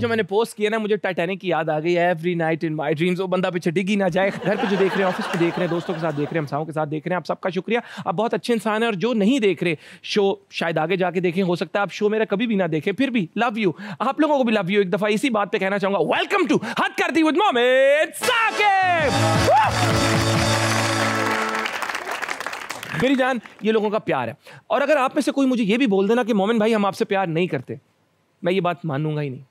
जो मैंने पोस्ट किया ना मुझे टाइटैनिक की याद आ गई है every night in my dreams वो बंदा पीछे डिग ही ना जाए घर पे जो देख रहे हैं ऑफिस पे देख रहे हैं दोस्तों के साथ देख रहे हैं हमसाओं के साथ देख रहे हैं आप सबका शुक्रिया आप बहुत अच्छे इंसान हैं और जो नहीं देख रहे शो शायद आगे जाके देखें हो सकता है आप शो मेरा कभी भी ना देखें फिर भी लव यू आप लोगों को भी लव यू एक दफा इसी बात पर कहना चाहूंगा वेलकम टू हद कर दी मेरी जान ये लोगों का प्यार है और अगर आप में से कोई मुझे ये भी बोल देना कि मोमिन भाई हम आपसे प्यार नहीं करते मैं ये बात मानूंगा ही नहीं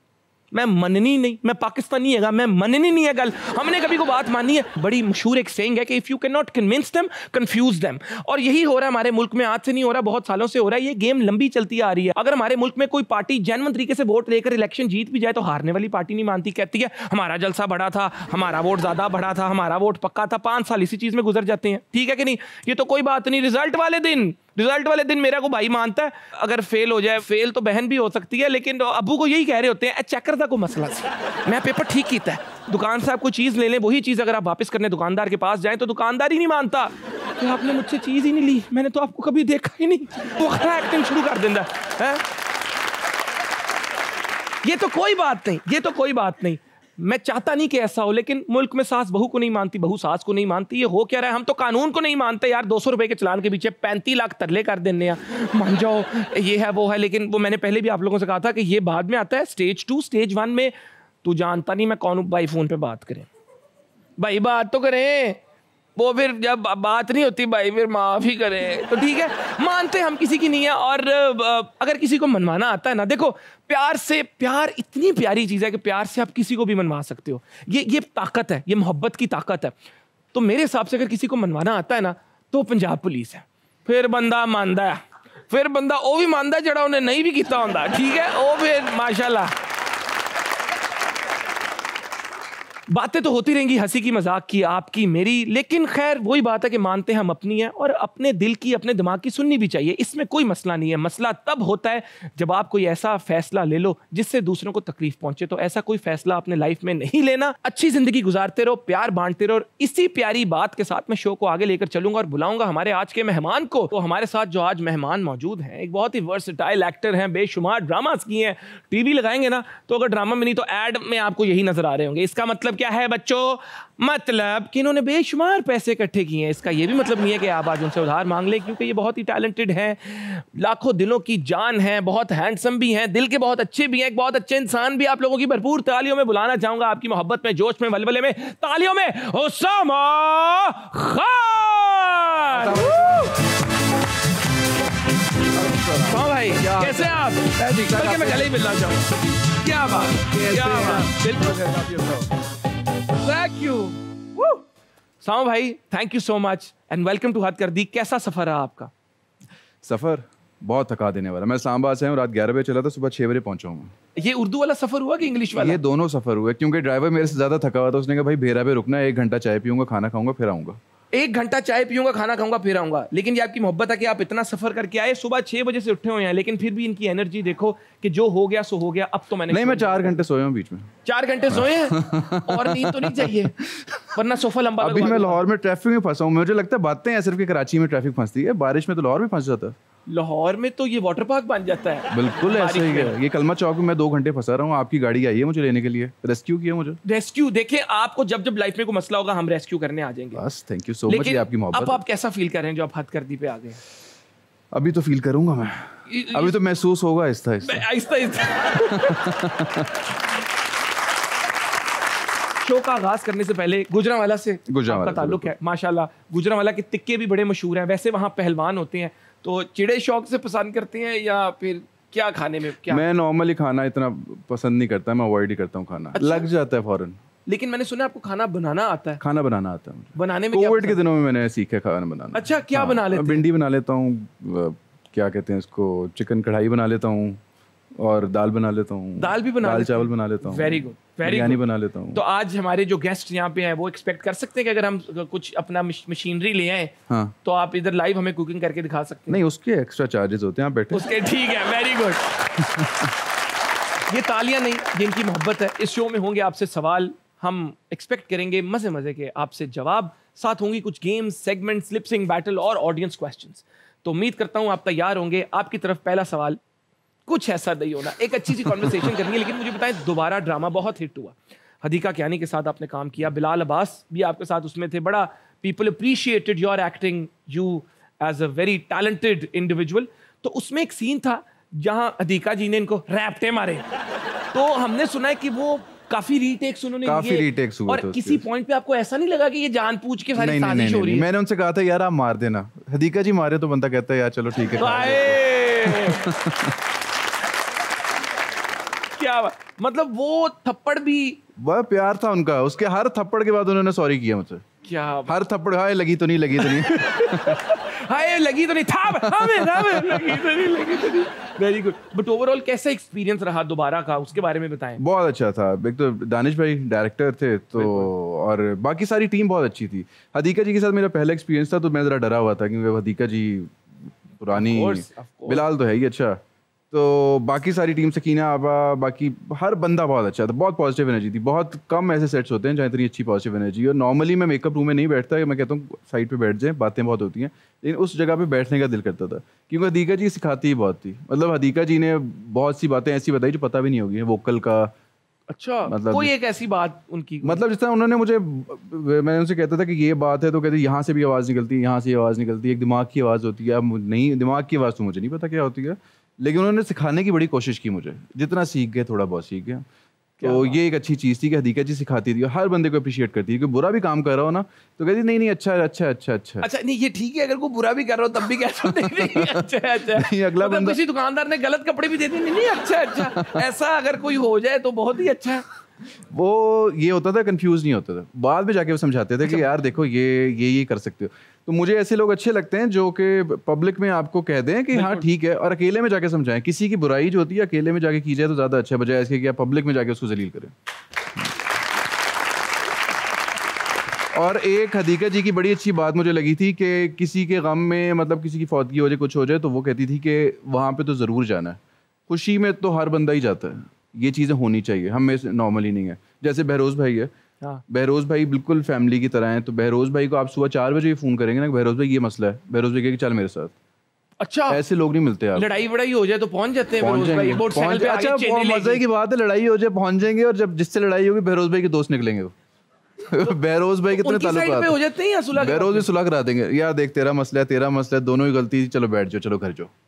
मैं मननी नहीं मैं पाकिस्तानी है मैं मननी नहीं है गल हमने कभी को बात मानी है बड़ी मशहूर एक सेंग है कि if you can not convince them confuse them और यही हो रहा है हमारे मुल्क में आज से नहीं हो रहा बहुत सालों से हो रहा है ये गेम लंबी चलती आ रही है अगर हमारे मुल्क में कोई पार्टी जैनवन तरीके से वोट लेकर इलेक्शन जीत भी जाए तो हारने वाली पार्टी नहीं मानती कहती है हमारा जलसा बड़ा था हमारा वोट ज़्यादा बड़ा था हमारा वोट पक्का था पाँच साल इसी चीज़ में गुजर जाते हैं ठीक है कि नहीं ये तो कोई बात नहीं रिजल्ट वाले दिन रिजल्ट वाले दिन मेरा को भाई मानता है अगर फेल हो जाए फेल तो बहन भी हो सकती है लेकिन अबू को यही कह रहे होते हैं चेकर था को मसला मैं पेपर ठीक किया है दुकान से आप कोई चीज़ ले लें वही चीज़ अगर आप वापस करने दुकानदार के पास जाएं तो दुकानदार ही नहीं मानता कि आपने मुझसे चीज़ ही नहीं ली मैंने तो आपको कभी देखा ही नहीं वो खरा एक्टिंग शुरू कर देता है ये तो कोई बात नहीं ये तो कोई बात नहीं मैं चाहता नहीं कि ऐसा हो लेकिन मुल्क में सास बहू को नहीं मानती बहू सास को नहीं मानती ये हो क्या रहा है हम तो कानून को नहीं मानते यार दो सौ रुपये के चलान के पीछे पैंतीस लाख तरले कर देने मान जाओ ये है वो है लेकिन वो मैंने पहले भी आप लोगों से कहा था कि ये बाद में आता है स्टेज टू स्टेज वन में तू जानता नहीं मैं कौन भाई फ़ोन पर बात करें भाई बात तो करें वो फिर जब बात नहीं होती भाई फिर माफ़ ही करें तो ठीक है मानते हम किसी की नहीं है और अगर किसी को मनवाना आता है ना देखो प्यार से प्यार इतनी प्यारी चीज़ है कि प्यार से आप किसी को भी मनवा सकते हो ये ये ताकत है ये मोहब्बत की ताकत है तो मेरे हिसाब से अगर किसी को मनवाना आता है ना तो पंजाब पुलिस है फिर बंदा मानता है फिर बंदा वो भी मानता जरा उन्हें नहीं भी किया हों ठीक है वो फिर माशाला बातें तो होती रहेंगी हंसी की मजाक की आपकी मेरी लेकिन खैर वही बात है कि मानते हैं हम अपनी है और अपने दिल की अपने दिमाग की सुननी भी चाहिए इसमें कोई मसला नहीं है मसला तब होता है जब आप कोई ऐसा फैसला ले लो जिससे दूसरों को तकलीफ पहुंचे तो ऐसा कोई फैसला अपने लाइफ में नहीं लेना अच्छी जिंदगी गुजारते रहो प्यार बांटते रहो और इसी प्यारी बात के साथ मैं शो को आगे लेकर चलूंगा और बुलाऊंगा हमारे आज के मेहमान को तो हमारे साथ जो आज मेहमान मौजूद हैं एक बहुत ही वर्सटाइल एक्टर हैं बेशुमार ड्रामाज किए हैं टीवी लगाएंगे ना तो अगर ड्रामा में नहीं तो एड में आपको यही नजर आ रहे होंगे इसका मतलब क्या है बच्चों मतलब कि इन्होंने बेशुमार पैसे इकट्ठे किए हैं इसका ये भी मतलब नहीं है कि आप आज उनसे उधार मांग लें क्योंकि ये बहुत ही टैलेंटेड हैं लाखों दिलों की जान है बहुत हैंडसम भी हैं दिल के बहुत अच्छे भी हैं एक बहुत अच्छे इंसान भी आप लोगों की भरपूर तालियों में बुलाना चाहूंगा आपकी मोहब्बत में जोश में वलवले में तालियों में हाँ भाई कैसे आप मैं गले ही मिलना चाहूँ अच्छा। क्या बात क्या बात बिल्कुल अच्छा, यू सामा भाई thank you so much and welcome to हाथ कर दी कैसा सफर रहा आपका सफर बहुत थका देने वाला मैं सांबा से हूँ रात ग्यारह बजे चला था सुबह छह बजे पहुंचा हूँ ये उर्दू वाला सफर हुआ कि इंग्लिश वाला ये दोनों सफर हुए क्योंकि ड्राइवर मेरे से ज्यादा थका हुआ था उसने कहा भाई भेरा पे रुकना एक घंटा चाय पीऊंगा खाना खाऊंगा फिर आऊंगा एक घंटा चाय पीऊंगा खाना खाऊंगा फिर आऊंगा लेकिन ये आपकी मोहब्बत है कि आप इतना सफर करके आए सुबह छह बजे से उठे हुए हैं लेकिन फिर भी इनकी एनर्जी देखो कि जो हो गया सो हो गया अब तो मैंने नहीं मैं चार घंटे सोया हूँ बीच में चार घंटे सोए हैं और नींद तो नहीं चाहिए वरना सोफा लंबा अभी मैं लाहौर में ट्रैफिक में फंसा हूँ मुझे लगता है बातें हैं सिर्फ कराची में ट्रैफिक फंसती है बारिश में तो लाहौर में फंस जाता है लाहौर में तो ये वाटर पार्क बन जाता है बिल्कुल ऐसे ही है ये कलमा चौक में मैं दो घंटे फंसा रहा हूँ आपकी गाड़ी आई है मुझे लेने के लिए रेस्क्यू किया मुझे रेस्क्यू देखें आपको जब जब लाइफ में कोई मसला होगा हम रेस्क्यू करने आ जाएंगे बस थैंक यू सो मच ये आपकी मोहब्बत अब आप कैसा फील कर रहे हैं जो आप हथकर्दी पे आ गए अभी तो फील करूंगा मैं अभी तो महसूस होगा आहिस्ता आहिस्ता शो का आगाज करने से पहले गुजरावाला से गुजरावाला का ताल्लुक है माशाल्लाह गुजरावाला के तिक्के भी बड़े मशहूर हैं वैसे वहाँ पहलवान होते हैं तो चिड़े शौक से पसंद करते हैं या फिर क्या खाने में क्या मैं नॉर्मली खाना इतना पसंद नहीं करता मैं अवॉइड ही करता हूँ खाना अच्छा। लग जाता है फॉरन लेकिन मैंने सुना आपको खाना बनाना आता है खाना बनाना आता है बनाने में कोविड के दिनों में मैंने सीखा खाना बनाना अच्छा क्या हाँ, बना लेते भिंडी बना लेता हूँ क्या कहते हैं इसको चिकन कढ़ाई बना लेता हूँ और दाल बना लेता हूँ दाल भी बना दाल चावल बना लेता हूँ वेरी गुड वेरी बिरयानी बना लेता हूँ तो आज हमारे जो गेस्ट यहाँ पे हैं वो एक्सपेक्ट कर सकते हैं कि अगर हम कुछ अपना मशीनरी ले आए हाँ तो आप इधर लाइव हमें कुकिंग करके दिखा सकते हैं नहीं उसके एक्स्ट्रा चार्जेस होते हैं आप बैठे उसके ठीक है वेरी गुड ये तालियां नहीं जिनकी मोहब्बत है इस शो में होंगे आपसे सवाल हम एक्सपेक्ट करेंगे मज़े मज़े के आपसे जवाब साथ होंगी कुछ गेम्स सेगमेंट्स लिपसिंग बैटल और ऑडियंस क्वेश्चंस तो उम्मीद करता हूं आप तैयार होंगे आपकी तरफ पहला सवाल कुछ ऐसा नहीं होना एक अच्छी सी कॉन्वर्सेशन करनी है लेकिन मुझे बताएं दोबारा ड्रामा बहुत हिट हुआ हदीका क्यानी के साथ आपने काम किया बिलाल अब्बास भी आपके साथ उसमें थे बड़ा people appreciated your acting you as a very talented individual तो उसमें एक सीन था जहाँ अधिका जी ने इनको रैपटे मारे तो हमने सुना है कि वो काफी रीटेक्स उन्होंने काफी ये, रीटेक्स हुए और किसी पॉइंट पे आपको ऐसा नहीं लगा कि ये जान पूछ के सारी साजिश हो रही है मैंने उनसे कहा था यार आप मार देना हदीका जी मारे तो बंदा कहता है यार चलो ठीक है क्या मतलब वो थप्पड़ भी वह प्यार था उनका उसके हर थप्पड़ के बाद उन्होंने सॉरी किया मुझसे क्या हर थप्पड़ हाय लगी तो नहीं लगी तो नहीं हाय लगी तो नहीं था हमें हमें लगी तो नहीं लगी तो नहीं वेरी गुड बट ओवरऑल कैसा एक्सपीरियंस रहा दोबारा का उसके बारे में बताएं बहुत अच्छा था एक तो दानिश भाई डायरेक्टर थे तो और बाकी सारी टीम बहुत अच्छी थी हदीका जी के साथ मेरा पहला एक्सपीरियंस था तो मैं ज़रा डरा हुआ था क्योंकि हदीका जी पुरानी बिलाल तो है ही अच्छा तो बाकी सारी टीम सकीना आबा बाकी हर बंदा बहुत अच्छा था बहुत पॉजिटिव एनर्जी थी बहुत कम ऐसे सेट्स होते हैं जहाँ इतनी अच्छी पॉजिटिव एनर्जी और नॉर्मली मैं मेकअप रूम में नहीं बैठता मैं कहता हूँ साइड पे बैठ जाएँ बातें बहुत होती हैं लेकिन उस जगह पे बैठने का दिल करता था क्योंकि हदीका जी सिखाती ही बहुत थी मतलब हदीका जी ने बहुत सी बातें ऐसी बताई जो पता भी नहीं होगी वोकल का अच्छा मतलब कोई एक ऐसी बात उनकी मतलब जिस तरह उन्होंने मुझे मैंने उनसे कहता था कि ये बात है तो कहते यहाँ से भी आवाज़ निकलती है यहाँ से आवाज़ निकलती है एक दिमाग की आवाज़ होती है अब नहीं दिमाग की आवाज़ तो मुझे नहीं पता क्या होती है लेकिन उन्होंने सिखाने की बड़ी कोशिश की मुझे जितना सीख गए थोड़ा बहुत सीख गया तो ये एक अच्छी चीज़ थी कि हदीका जी सिखाती थी हर बंदे को अप्रिशिएट करती थी कि बुरा भी काम कर रहा हो ना तो कहती नहीं नहीं अच्छा अच्छा अच्छा अच्छा अच्छा नहीं ये ठीक है अगर कोई बुरा भी कर रहा हो तब भी कह नहीं, नहीं अच्छा अच्छा नहीं अगला मतलब बंदा किसी दुकानदार ने गलत कपड़े भी दे दिए नहीं अच्छा अच्छा ऐसा अगर कोई हो जाए तो बहुत ही अच्छा है वो ये होता था कंफ्यूज नहीं होता था बाद में जाके वो समझाते थे कि अच्छा। यार देखो ये ये ये कर सकते हो तो मुझे ऐसे लोग अच्छे लगते हैं जो कि पब्लिक में आपको कह दें कि हाँ ठीक है और अकेले में जाके समझाएं किसी की बुराई जो होती है अकेले में जाके की जाए तो ज़्यादा अच्छा बजाय इसके कि आप पब्लिक में जाके उसको जलील करें और एक हदीका जी की बड़ी अच्छी बात मुझे लगी थी कि किसी के गम में मतलब किसी की फौतगी हो जाए कुछ हो जाए तो वो कहती थी कि वहाँ पे तो ज़रूर जाना है खुशी में तो हर बंदा ही जाता है ये चीज़ें होनी चाहिए हम में नॉर्मली नहीं है जैसे बहरोज भाई है हाँ। बहरोज भाई बिल्कुल फैमिली की तरह हैं तो बहरोज भाई को आप सुबह चार बजे फ़ोन करेंगे ना बहरोज भाई ये मसला है बहरोज भाई कहेगी चल मेरे साथ अच्छा ऐसे लोग नहीं मिलते आप लड़ाई वड़ाई हो जाए तो पहुंच जाते हैं भाई मोटरसाइकिल पे अच्छा मजे की बात है लड़ाई हो जाए पहुंच जाएंगे और जब जिससे लड़ाई होगी बहरोज भाई के दोस्त निकलेंगे बहरोज भाई कितने पे हो जाते हैं बहरोज भी सुलह करा देंगे यार देख तेरा मसला है तेरा मसला है दोनों ही गलती चलो बैठ जाओ चलो घर जाओ